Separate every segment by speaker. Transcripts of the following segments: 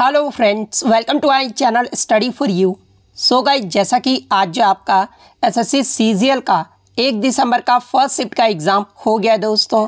Speaker 1: hello friends welcome to I channel study for you so guys जैसा कि आज जो आपका एसएससी सीजीएल का एक दिसंबर का फर्स्ट शिफ्ट का एग्ज़ाम हो गया दोस्तों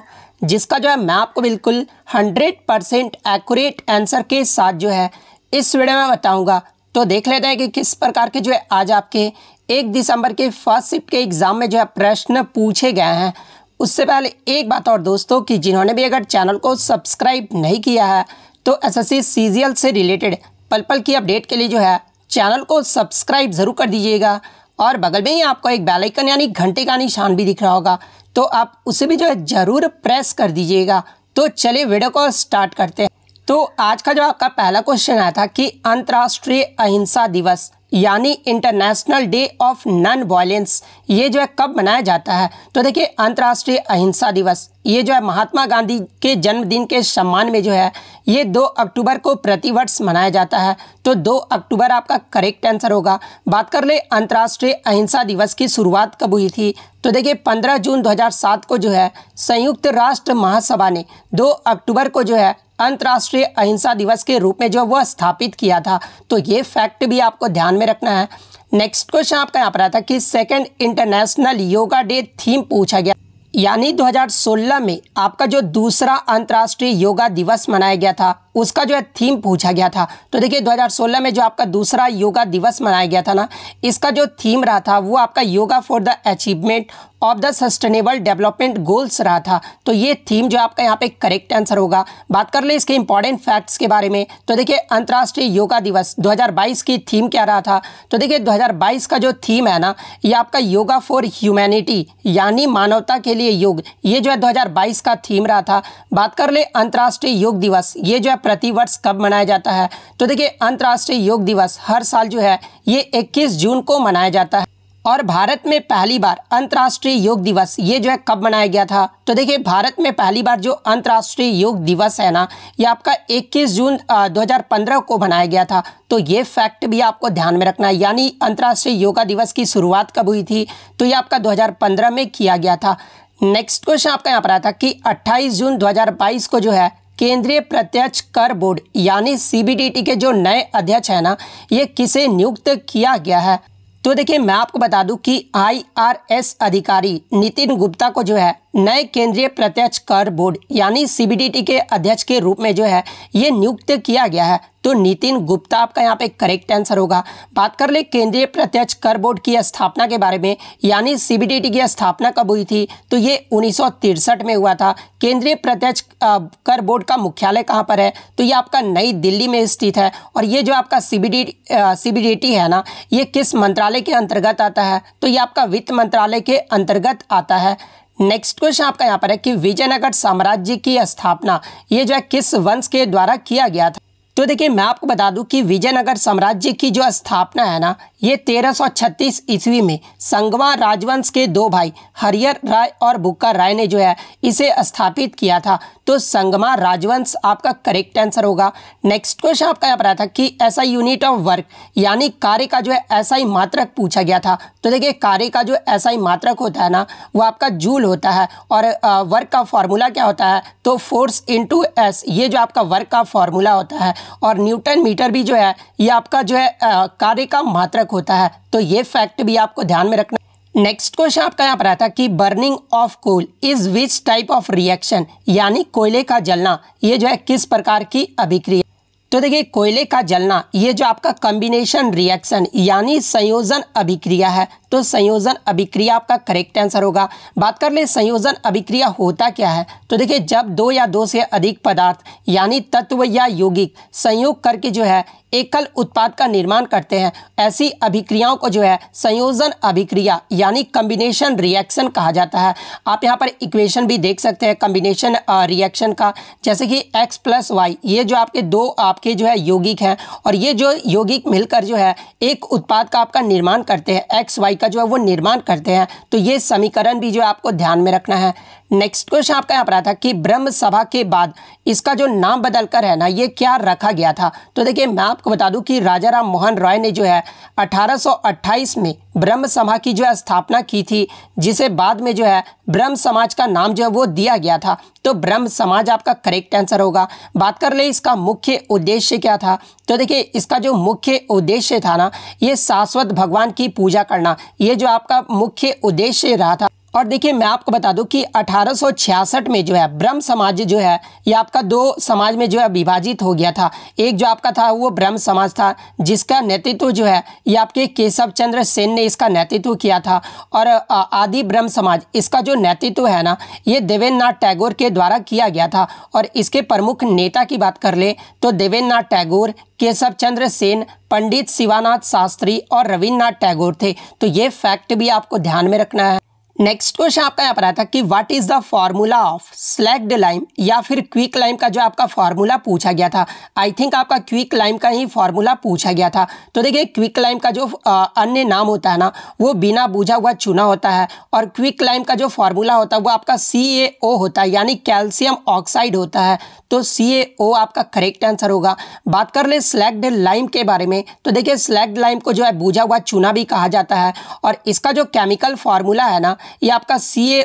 Speaker 1: जिसका जो है मैं आपको बिल्कुल हंड्रेड परसेंट एक्यूरेट आंसर के साथ जो है इस वीडियो में बताऊंगा तो देख लेते हैं कि किस प्रकार के जो है आज आपके एक दिसंबर के फर्स्ट शिफ्ट के एग्ज़ाम में जो है प्रश्न पूछे गए हैं उससे पहले एक बात और दोस्तों कि जिन्होंने भी अगर चैनल को सब्सक्राइब नहीं किया है तो एसएससी सीजीएल से रिलेटेड पल पल की अपडेट के लिए जो है चैनल को सब्सक्राइब ज़रूर कर दीजिएगा और बगल में ही आपको एक बेल आइकन यानी घंटे का निशान भी दिख रहा होगा तो आप उसे भी जो है ज़रूर प्रेस कर दीजिएगा तो चलिए वीडियो को स्टार्ट करते हैं तो आज का जो आपका पहला क्वेश्चन आया था कि अंतर्राष्ट्रीय अहिंसा दिवस यानी international day of non violence ये जो है कब मनाया जाता है तो देखिए अंतर्राष्ट्रीय अहिंसा दिवस ये जो है महात्मा गांधी के जन्मदिन के सम्मान में जो है ये 2 अक्टूबर को प्रतिवर्ष मनाया जाता है तो 2 अक्टूबर आपका करेक्ट आंसर होगा बात कर ले अंतर्राष्ट्रीय अहिंसा दिवस की शुरुआत कब हुई थी तो देखिए 15 जून 2007 को जो है संयुक्त राष्ट्र महासभा ने 2 अक्टूबर को जो है अंतर्राष्ट्रीय अहिंसा दिवस के रूप में जो वह स्थापित किया था तो ये फैक्ट भी आपको ध्यान में रखना है नेक्स्ट क्वेश्चन आपका यहाँ पर आया था कि second international yoga day theme पूछा गया यानी 2016 में आपका जो दूसरा अंतर्राष्ट्रीय योगा दिवस मनाया गया था उसका जो है थीम पूछा गया था तो देखिए 2016 में जो आपका दूसरा योगा दिवस मनाया गया था ना इसका जो थीम रहा था वो आपका yoga for the achievement of the sustainable development goals रहा था तो ये थीम जो आपका यहाँ पे करेक्ट आंसर होगा बात कर ले इसके इंपॉर्टेंट फैक्ट्स के बारे में तो देखिए अंतर्राष्ट्रीय योगा दिवस 2022 की थीम क्या रहा था तो देखिए 2022 का जो थीम है ना ये आपका योगा फॉर ह्यूमैनिटी यानी मानवता के लिए अंतर्राष्ट्रीय योग ये जो है 2022 का थीम रहा था बात कर ले अंतर्राष्ट्रीय योग दिवस ये जो है प्रतिवर्ष कब मनाया जाता है तो देखिए अंतर्राष्ट्रीय योग दिवस हर साल जो है ये 21 जून को मनाया जाता है और भारत में पहली बार अंतर्राष्ट्रीय योग दिवस ये जो है कब मनाया गया था तो देखिए भारत में पहली बार जो अंतर्राष्ट्रीय योग दिवस है ना ये आपका 21 जून 2015 को मनाया गया था तो ये फैक्ट भी आपको ध्यान में रखना है यानी अंतर्राष्ट्रीय योगा दिवस की शुरुआत कब हुई थी तो ये आपका 2015 में किया गया था नेक्स्ट क्वेश्चन आपका यहाँ पर आया था कि 28 जून 2022 को जो है केंद्रीय प्रत्यक्ष कर बोर्ड यानी सीबीडीटी के जो नए अध्यक्ष हैं ना ये किसे नियुक्त किया गया है तो देखिए मैं आपको बता दूं कि आईआरएस अधिकारी नितिन गुप्ता को जो है नए केंद्रीय प्रत्यक्ष कर बोर्ड यानी सीबीडीटी के अध्यक्ष के रूप में जो है ये नियुक्त किया गया है तो नितिन गुप्ता आपका यहाँ पे करेक्ट आंसर होगा बात कर ले केंद्रीय प्रत्यक्ष कर बोर्ड की स्थापना के बारे में यानी सीबीडीटी की स्थापना कब हुई थी तो ये उन्नीस में हुआ था केंद्रीय प्रत्यक्ष कर बोर्ड का मुख्यालय कहाँ पर है तो ये आपका नई दिल्ली में स्थित है और ये जो आपका सीबीडी सीबीडीटी है ना ये किस मंत्रालय के अंतर्गत आता है तो ये आपका वित्त मंत्रालय के अंतर्गत आता है नेक्स्ट क्वेश्चन आपका यहाँ पर है कि विजयनगर साम्राज्य की स्थापना ये जो है किस वंश के द्वारा किया गया था तो देखिए मैं आपको बता दूं कि विजयनगर साम्राज्य की जो स्थापना है ना ये 1336 ईस्वी में संगवा राजवंश के दो भाई हरियर राय और बुक्का राय ने जो है इसे स्थापित किया था तो संगमा राजवंश आपका करेक्ट आंसर होगा नेक्स्ट क्वेश्चन आपका यहाँ पर आया था कि ऐसा यूनिट ऑफ वर्क यानी कार्य का जो है ऐसा ही मात्रक पूछा गया था तो देखिए कार्य का जो ऐसा ही मात्रक होता है ना वो आपका जूल होता है और वर्क का फॉर्मूला क्या होता है तो फोर्स इंटू एस ये जो आपका वर्क का फॉर्मूला होता है और न्यूटन मीटर भी जो है ये आपका जो है कार्य का मात्रक होता है तो ये फैक्ट भी आपको ध्यान में रखना नेक्स्ट क्वेश्चन आपका यहाँ पर आता है कि burning of coal is which type of reaction यानी कोयले का जलना ये जो है किस प्रकार की अभिक्रिया तो देखिए कोयले का जलना ये जो आपका कॉम्बिनेशन रिएक्शन यानी संयोजन अभिक्रिया है तो संयोजन अभिक्रिया आपका करेक्ट आंसर होगा बात कर ले संयोजन अभिक्रिया होता क्या है तो देखिए जब दो या दो से अधिक पदार्थ यानी तत्व या यौगिक संयोग करके जो है एकल उत्पाद का निर्माण करते हैं ऐसी अभिक्रियाओं को जो है संयोजन अभिक्रिया यानी कम्बिनेशन रिएक्शन कहा जाता है आप यहाँ पर इक्वेशन भी देख सकते हैं कम्बिनेशन रिएक्शन का जैसे कि x प्लस वाई ये जो आपके दो आपके जो है यौगिक हैं और ये जो यौगिक मिलकर जो है एक उत्पाद का आपका निर्माण करते हैं एक्स वाई का जो है वो निर्माण करते हैं तो ये समीकरण भी जो है आपको ध्यान में रखना है नेक्स्ट क्वेश्चन आपका यहाँ पर आया था कि ब्रह्म सभा के बाद इसका जो नाम बदलकर है ना ये क्या रखा गया था तो देखिए मैं आपको बता दूं कि राजा राम मोहन रॉय ने जो है 1828 में ब्रह्म सभा की जो है स्थापना की थी जिसे बाद में जो है ब्रह्म समाज का नाम जो है वो दिया गया था तो ब्रह्म समाज आपका करेक्ट आंसर होगा बात कर ले इसका मुख्य उद्देश्य क्या था तो देखिए इसका जो मुख्य उद्देश्य था ना ये शाश्वत भगवान की पूजा करना ये जो आपका मुख्य उद्देश्य रहा था और देखिए मैं आपको बता दूं कि 1866 में जो है ब्रह्म समाज जो है ये आपका दो समाज में जो है विभाजित हो गया था एक जो आपका था वो ब्रह्म समाज था जिसका नेतृत्व जो है ये आपके केशव चंद्र सेन ने इसका नेतृत्व किया था और आदि ब्रह्म समाज इसका जो नेतृत्व है ना ये देवेंद्र नाथ टैगोर के द्वारा किया गया था और इसके प्रमुख नेता की बात कर ले तो देवेंद्र नाथ टैगोर केशव चंद्र सेन पंडित शिवानाथ शास्त्री और रविन्द्रनाथ टैगोर थे तो ये फैक्ट भी आपको ध्यान में रखना है नेक्स्ट क्वेश्चन आपका यहाँ पर था कि what is the formula of slaked lime या फिर क्विक लाइम का जो आपका फॉर्मूला पूछा गया था आई थिंक आपका क्विक लाइम का ही फॉर्मूला पूछा गया था तो देखिए क्विक लाइम का जो अन्य नाम होता है ना वो बिना बूझा हुआ चूना होता है और क्विक लाइम का जो फॉर्मूला होता है वो आपका सी ए ओ होता है यानी कैल्शियम ऑक्साइड होता है तो सी ए ओ आपका करेक्ट आंसर होगा बात कर ले स्लैक्ड लाइम के बारे में तो देखिए स्लैक्ड लाइम को जो है बूझा हुआ चूना भी कहा जाता है और इसका जो केमिकल फार्मूला है ना ये आपका C A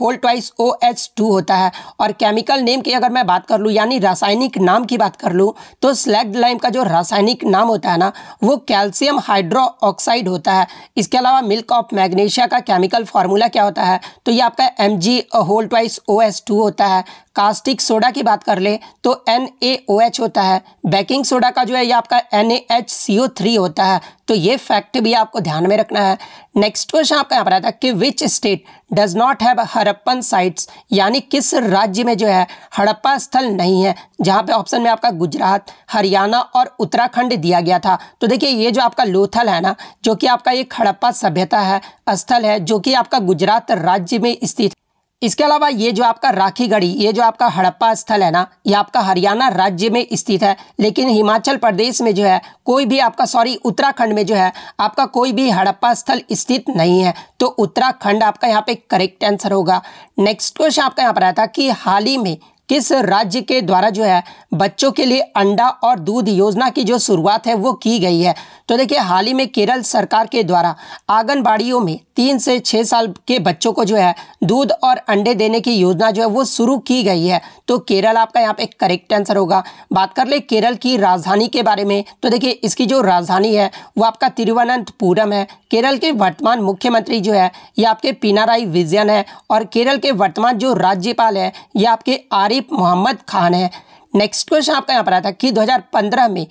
Speaker 1: whole twice O H two होता है और केमिकल नेम की अगर मैं बात कर लूँ यानी रासायनिक नाम की बात कर लूँ तो स्लैग लाइम का जो रासायनिक नाम होता है ना वो कैल्शियम हाइड्रो ऑक्साइड होता है इसके अलावा मिल्क ऑफ मैग्नीशिया का केमिकल फार्मूला क्या होता है तो ये आपका M G whole twice O S two होता है कास्टिक सोडा की बात कर ले तो एन ए ओ एच होता है बेकिंग सोडा का जो है ये आपका एन ए एच थ्री होता है तो ये फैक्ट भी आपको ध्यान में रखना है नेक्स्ट क्वेश्चन आपका यहाँ पर आता है कि which state does not have Harappan sites यानी किस राज्य में जो है हड़प्पा स्थल नहीं है जहाँ पे ऑप्शन में आपका गुजरात हरियाणा और उत्तराखंड दिया गया था तो देखिए ये जो आपका लोथल है ना जो कि आपका एक हड़प्पा सभ्यता है स्थल है जो कि आपका गुजरात राज्य में स्थित इसके अलावा ये जो आपका राखी गढ़ी ये जो आपका हड़प्पा स्थल है ना ये आपका हरियाणा राज्य में स्थित है लेकिन हिमाचल प्रदेश में जो है कोई भी आपका सॉरी उत्तराखंड में जो है आपका कोई भी हड़प्पा स्थल स्थित नहीं है तो उत्तराखंड आपका यहाँ पे करेक्ट आंसर होगा नेक्स्ट क्वेश्चन आपका यहाँ पर आया था कि हाल ही में किस राज्य के द्वारा जो है बच्चों के लिए अंडा और दूध योजना की जो शुरुआत है वो की गई है तो देखिए हाल ही में केरल सरकार के द्वारा आंगनबाड़ियों में तीन से छः साल के बच्चों को जो है दूध और अंडे देने की योजना जो है वो शुरू की गई है तो केरल आपका यहाँ पे करेक्ट आंसर होगा बात कर ले केरल की राजधानी के बारे में तो देखिए इसकी जो राजधानी है वो आपका तिरुवनंतपुरम है केरल के वर्तमान मुख्यमंत्री जो है ये आपके पिनाराई विजयन है और केरल के वर्तमान जो राज्यपाल है ये आपके आरिफ मोहम्मद खान है नेक्स्ट क्वेश्चन आपका यहाँ पर आया था कि 2015 में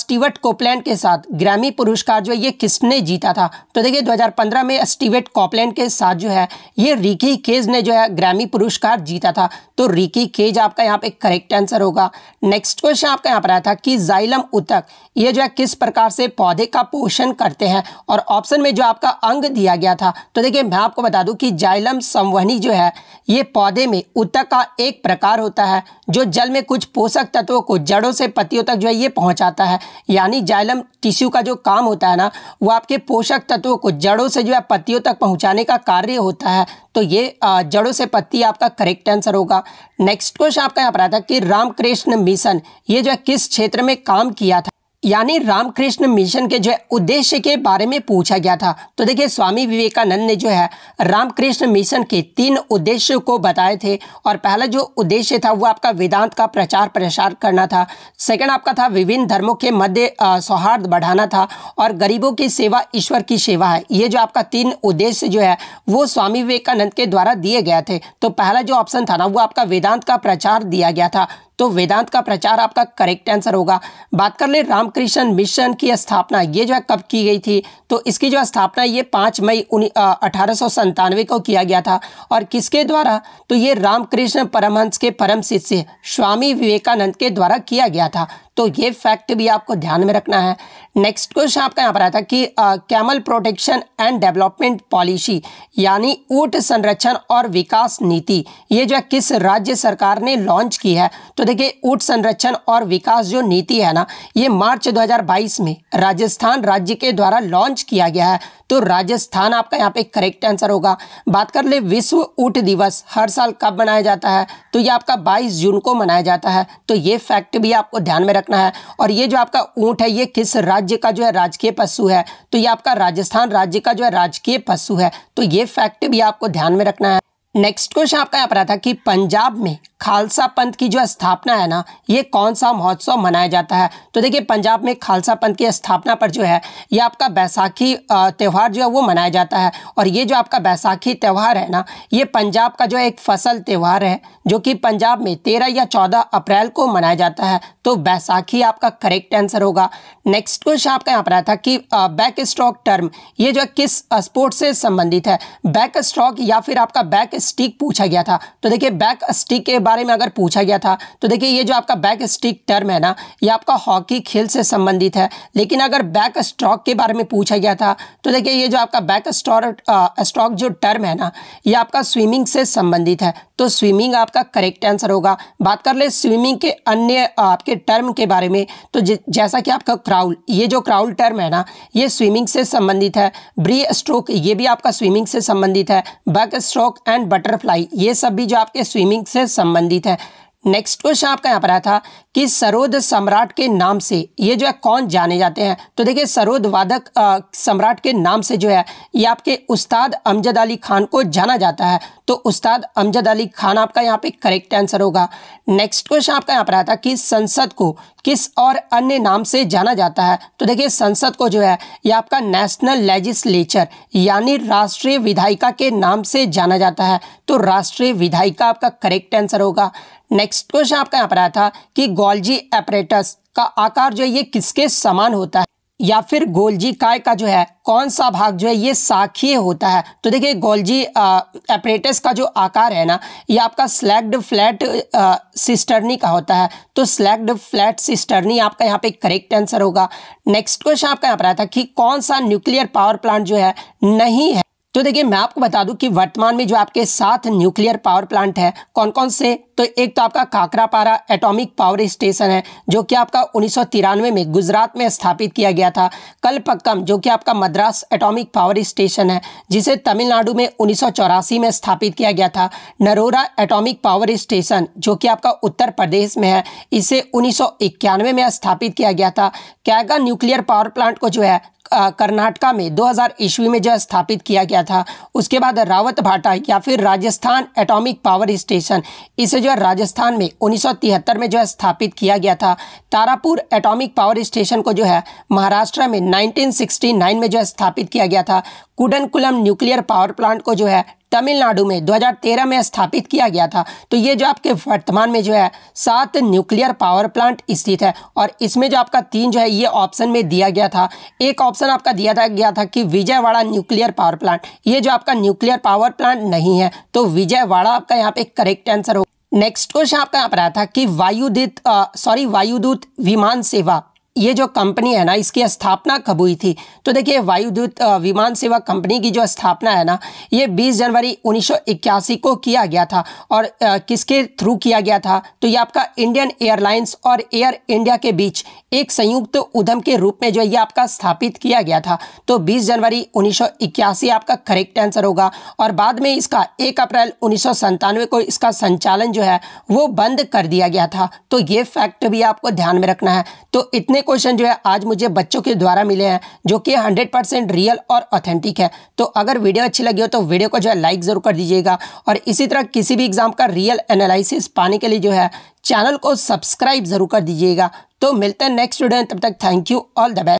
Speaker 1: स्टीवर्ट कोपलैंड के साथ ग्रामी पुरस्कार जो है ये किसने जीता था तो देखिए 2015 में स्टीवर्ट कोपलैंड के साथ जो है ये रिकी केज ने जो है ग्रामी पुरस्कार जीता था तो रिकी केज आपका यहाँ पे करेक्ट आंसर होगा नेक्स्ट क्वेश्चन आपका यहाँ पर आया था कि जाइलम उतक ये जो है किस प्रकार से पौधे का पोषण करते हैं और ऑप्शन में जो आपका अंग दिया गया था तो देखिए मैं आपको बता दूं कि जाइलम संवहनी जो है ये पौधे में उतक का एक प्रकार होता है जो जल में कुछ पोषक तत्वों को जड़ों से पत्तियों तक जो है ये पहुंचाता है यानी जाइलम टिश्यू का जो काम होता है ना वो आपके पोषक तत्वों को जड़ों से जो है पत्तियों तक पहुंचाने का कार्य होता है तो ये जड़ों से पत्ती आपका करेक्ट आंसर होगा नेक्स्ट क्वेश्चन आपका यहाँ पर आया था कि रामकृष्ण मिशन ये जो है किस क्षेत्र में काम किया था यानी रामकृष्ण मिशन के जो है उद्देश्य के बारे में पूछा गया था तो देखिए स्वामी विवेकानंद ने जो है रामकृष्ण मिशन के तीन उद्देश्य को बताए थे और पहला जो उद्देश्य था वो आपका वेदांत का प्रचार प्रसार करना था सेकंड आपका था विभिन्न धर्मों के मध्य सौहार्द बढ़ाना था और गरीबों की सेवा ईश्वर की सेवा है ये जो आपका तीन उद्देश्य जो है वो स्वामी विवेकानंद के द्वारा दिए गए थे तो पहला जो ऑप्शन था ना वो आपका वेदांत का प्रचार दिया गया था तो वेदांत का प्रचार आपका करेक्ट आंसर होगा बात कर ले रामकृष्ण मिशन की स्थापना ये जो है कब की गई थी तो इसकी जो स्थापना ये पाँच मई अठारह को किया गया था और किसके द्वारा तो ये रामकृष्ण परमहंस के परम शिष्य स्वामी विवेकानंद के द्वारा किया गया था तो ये फैक्ट भी आपको ध्यान में रखना है नेक्स्ट क्वेश्चन आपका यहाँ पर आया था कि camel protection and development policy यानी ऊट संरक्षण और विकास नीति ये जो है किस राज्य सरकार ने लॉन्च की है तो देखिए ऊट संरक्षण और विकास जो नीति है ना ये मार्च 2022 में राजस्थान राज्य के द्वारा लॉन्च किया गया है तो राजस्थान आपका यहाँ पे करेक्ट आंसर होगा बात कर ले विश्व ऊट दिवस हर साल कब मनाया जाता है तो ये आपका 22 जून को मनाया जाता है तो ये फैक्ट भी आपको ध्यान में रखना है और ये जो आपका ऊँट है ये किस राज्य का जो है राजकीय पशु है तो ये आपका राजस्थान राज्य का जो है राजकीय पशु है तो ये फैक्ट भी आपको ध्यान में रखना है नेक्स्ट क्वेश्चन आपका यहाँ पर था कि पंजाब में खालसा पंथ की जो स्थापना है ना ये कौन सा महोत्सव मनाया जाता है तो देखिए पंजाब में खालसा पंथ की स्थापना पर जो है ये आपका बैसाखी त्यौहार जो है वो मनाया जाता है और ये जो आपका बैसाखी त्यौहार है ना ये पंजाब का जो एक फसल त्यौहार है जो कि पंजाब में तेरह या चौदह अप्रैल को मनाया जाता है तो बैसाखी आपका करेक्ट आंसर होगा नेक्स्ट क्वेश्चन आपका यहाँ पर आया था कि बैक स्ट्रोक टर्म ये जो किस स्पोर्ट से संबंधित है बैक स्ट्रॉक या फिर आपका बैक स्टिक पूछा गया था तो देखिए बैक स्टिक के बारे में अगर पूछा गया था तो देखिए ये जो आपका बैक स्टिक टर्म है ना ये आपका हॉकी खेल से संबंधित है लेकिन अगर बैक स्ट्रॉक के बारे में पूछा गया था तो देखिए ये जो आपका बैक स्ट्रॉक स्ट्रॉक जो टर्म है ना ये आपका स्विमिंग से संबंधित है तो स्विमिंग आपका करेक्ट आंसर होगा बात कर ले स्विमिंग के अन्य आपके टर्म के बारे में तो जैसा कि आपका क्राउल ये जो क्राउल टर्म है ना ये स्विमिंग से संबंधित है ब्री स्ट्रोक ये भी आपका स्विमिंग से संबंधित है बग स्ट्रोक एंड बटरफ्लाई ये सब भी जो आपके स्विमिंग से संबंधित है नेक्स्ट क्वेश्चन आपका यहाँ पर आया था कि सरोद सम्राट के नाम से ये जो है कौन जाने जाते हैं तो देखिए सरोद वादक सम्राट के नाम से जो है ये आपके उस्ताद अमजद अली खान को जाना जाता है तो उस्ताद अमजद अली खान आपका यहाँ पे करेक्ट आंसर होगा नेक्स्ट क्वेश्चन आपका यहाँ पर आया था कि संसद को किस और अन्य नाम से जाना जाता है तो देखिए संसद को जो है ये आपका नेशनल लेजिस्लेचर यानी राष्ट्रीय विधायिका के नाम से जाना जाता है तो राष्ट्रीय विधायिका आपका करेक्ट आंसर होगा नेक्स्ट क्वेश्चन आपका यहाँ पर आया था कि गोल्जी एपरेटस का आकार जो है ये किसके समान होता है या फिर गोल्जी काय का जो है कौन सा भाग जो है ये साखीय होता है तो देखिए गोल्जी एपरेटस का जो आकार है ना ये आपका स्लैग्ड फ्लैट सिस्टर्नी का होता है तो स्लैग्ड फ्लैट सिस्टर्नी आपका यहाँ पे करेक्ट आंसर होगा नेक्स्ट क्वेश्चन आपका यहाँ पर आया था कि कौन सा न्यूक्लियर पावर प्लांट जो है नहीं है तो देखिए मैं आपको बता दूं कि वर्तमान में जो आपके सात न्यूक्लियर पावर प्लांट है कौन कौन से तो एक तो आपका काकरापारा एटॉमिक पावर स्टेशन है जो कि आपका उन्नीस में गुजरात में स्थापित किया गया था कलपक्कम जो कि आपका मद्रास एटॉमिक पावर स्टेशन है जिसे तमिलनाडु में उन्नीस में स्थापित किया गया था नरोरा एटॉमिक पावर स्टेशन जो कि आपका उत्तर प्रदेश में है इसे उन्नीस में स्थापित किया गया था कैगा न्यूक्लियर पावर प्लांट को जो है कर्नाटका में 2000 ईस्वी में जो स्थापित किया गया था उसके बाद रावत भाटा या फिर राजस्थान एटॉमिक पावर स्टेशन इसे जो है राजस्थान में 1973 में जो है स्थापित किया गया था तारापुर एटॉमिक पावर स्टेशन को जो है महाराष्ट्र में 1969 में जो है स्थापित किया गया था कुडनकुलम न्यूक्लियर पावर प्लांट को जो है तमिलनाडु में 2013 में स्थापित किया गया था तो ये जो आपके वर्तमान में जो है सात न्यूक्लियर पावर प्लांट स्थित है और इसमें जो आपका तीन जो है ये ऑप्शन में दिया गया था एक ऑप्शन आपका दिया था गया था कि विजयवाड़ा न्यूक्लियर पावर प्लांट ये जो आपका न्यूक्लियर पावर प्लांट नहीं है तो विजयवाड़ा आपका यहाँ पे करेक्ट आंसर हो नेक्स्ट क्वेश्चन आपका यहाँ पर आया था कि वायुदूत सॉरी वायुदूत विमान सेवा ये जो कंपनी है ना इसकी स्थापना कब हुई थी तो देखिए वायुद्युत विमान सेवा कंपनी की जो स्थापना है ना ये 20 जनवरी 1981 को किया गया था और किसके थ्रू किया गया था तो ये आपका इंडियन एयरलाइंस और एयर इंडिया के बीच एक संयुक्त तो उद्यम के रूप में जो ये आपका स्थापित किया गया था तो 20 जनवरी उन्नीस आपका करेक्ट आंसर होगा और बाद में इसका एक अप्रैल उन्नीस को इसका संचालन जो है वो बंद कर दिया गया था तो ये फैक्ट भी आपको ध्यान में रखना है तो इतने कितने क्वेश्चन जो है आज मुझे बच्चों के द्वारा मिले हैं जो कि 100 परसेंट रियल और ऑथेंटिक है तो अगर वीडियो अच्छी लगी हो तो वीडियो को जो है लाइक ज़रूर कर दीजिएगा और इसी तरह किसी भी एग्ज़ाम का रियल एनालिसिस पाने के लिए जो है चैनल को सब्सक्राइब ज़रूर कर दीजिएगा तो मिलते हैं नेक्स्ट वीडियो तब तक thank you all the best